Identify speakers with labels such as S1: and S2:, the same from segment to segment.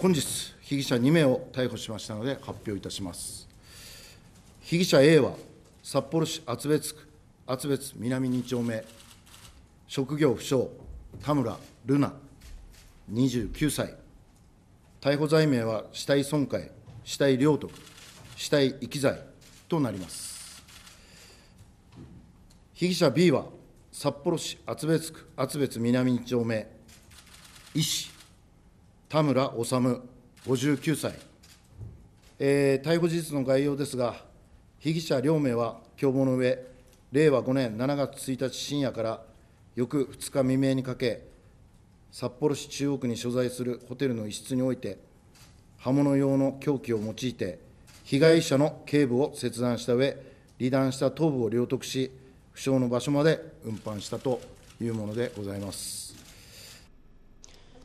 S1: 本日、被疑者2名を逮捕しましたので、発表いたします。被疑者 A は、札幌市厚別区厚別南2丁目、職業不詳、田村瑠奈、29歳、逮捕罪名は死体損壊、死体領得、死体遺棄罪となります。被疑者 B は、札幌市厚別区厚別南2丁目、医師、田村修59歳、えー、逮捕事実の概要ですが、被疑者両名は共謀の上、令和5年7月1日深夜から翌2日未明にかけ、札幌市中央区に所在するホテルの一室において、刃物用の凶器を用いて、被害者の頸部を切断した上、離断した頭部を領得し、負傷の場所まで運搬したというものでございます。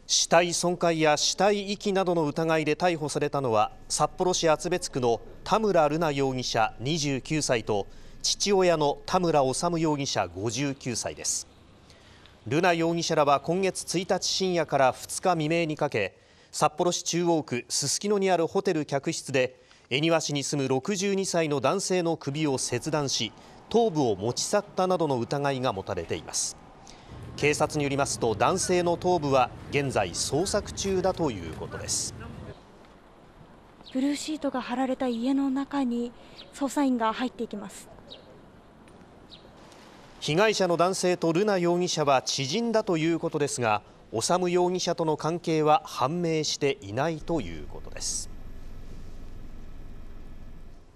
S1: 死体損壊や死体遺棄な
S2: どの疑いで逮捕されたのは札幌市厚別区の田村瑠奈容疑者29歳と父親の田村修容疑者59歳です瑠奈容疑者らは今月1日深夜から2日未明にかけ札幌市中央区すすきのにあるホテル客室で恵庭市に住む62歳の男性の首を切断し頭部を持ち去ったなどの疑いが持たれています警察によりますと男性の頭部は現在捜索中だということです
S3: ブルーシートが張られた家の中に捜査員が入っていきます
S2: 被害者の男性と瑠奈容疑者は知人だということですが修容疑者との関係は判明していないということです